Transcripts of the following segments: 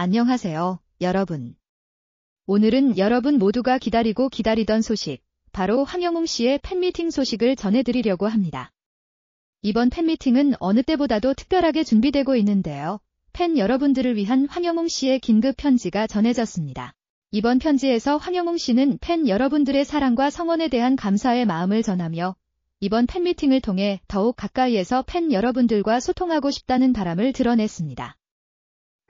안녕하세요, 여러분. 오늘은 여러분 모두가 기다리고 기다리던 소식, 바로 황영웅 씨의 팬미팅 소식을 전해드리려고 합니다. 이번 팬미팅은 어느 때보다도 특별하게 준비되고 있는데요. 팬 여러분들을 위한 황영웅 씨의 긴급 편지가 전해졌습니다. 이번 편지에서 황영웅 씨는 팬 여러분들의 사랑과 성원에 대한 감사의 마음을 전하며 이번 팬미팅을 통해 더욱 가까이에서 팬 여러분들과 소통하고 싶다는 바람을 드러냈습니다.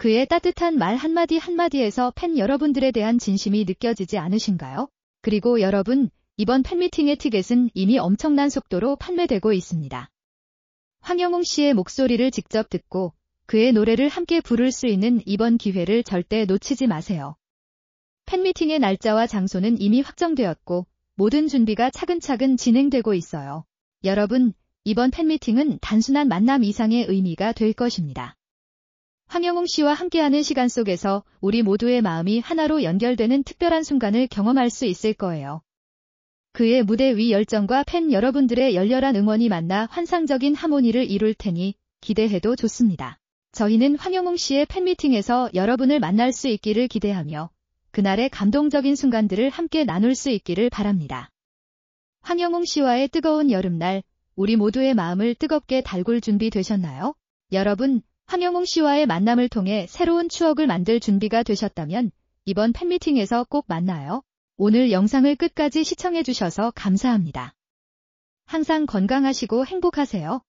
그의 따뜻한 말 한마디 한마디에서 팬 여러분들에 대한 진심이 느껴지지 않으신가요? 그리고 여러분, 이번 팬미팅의 티켓은 이미 엄청난 속도로 판매되고 있습니다. 황영웅 씨의 목소리를 직접 듣고 그의 노래를 함께 부를 수 있는 이번 기회를 절대 놓치지 마세요. 팬미팅의 날짜와 장소는 이미 확정되었고 모든 준비가 차근차근 진행되고 있어요. 여러분, 이번 팬미팅은 단순한 만남 이상의 의미가 될 것입니다. 황영웅 씨와 함께하는 시간 속에서 우리 모두의 마음이 하나로 연결되는 특별한 순간을 경험할 수 있을 거예요. 그의 무대 위 열정과 팬 여러분들의 열렬한 응원이 만나 환상적인 하모니를 이룰 테니 기대해도 좋습니다. 저희는 황영웅 씨의 팬미팅에서 여러분을 만날 수 있기를 기대하며 그날의 감동적인 순간들을 함께 나눌 수 있기를 바랍니다. 황영웅 씨와의 뜨거운 여름날, 우리 모두의 마음을 뜨겁게 달굴 준비 되셨나요? 여러분, 황영웅 씨와의 만남을 통해 새로운 추억을 만들 준비가 되셨다면 이번 팬미팅에서 꼭 만나요. 오늘 영상을 끝까지 시청해주셔서 감사합니다. 항상 건강하시고 행복하세요.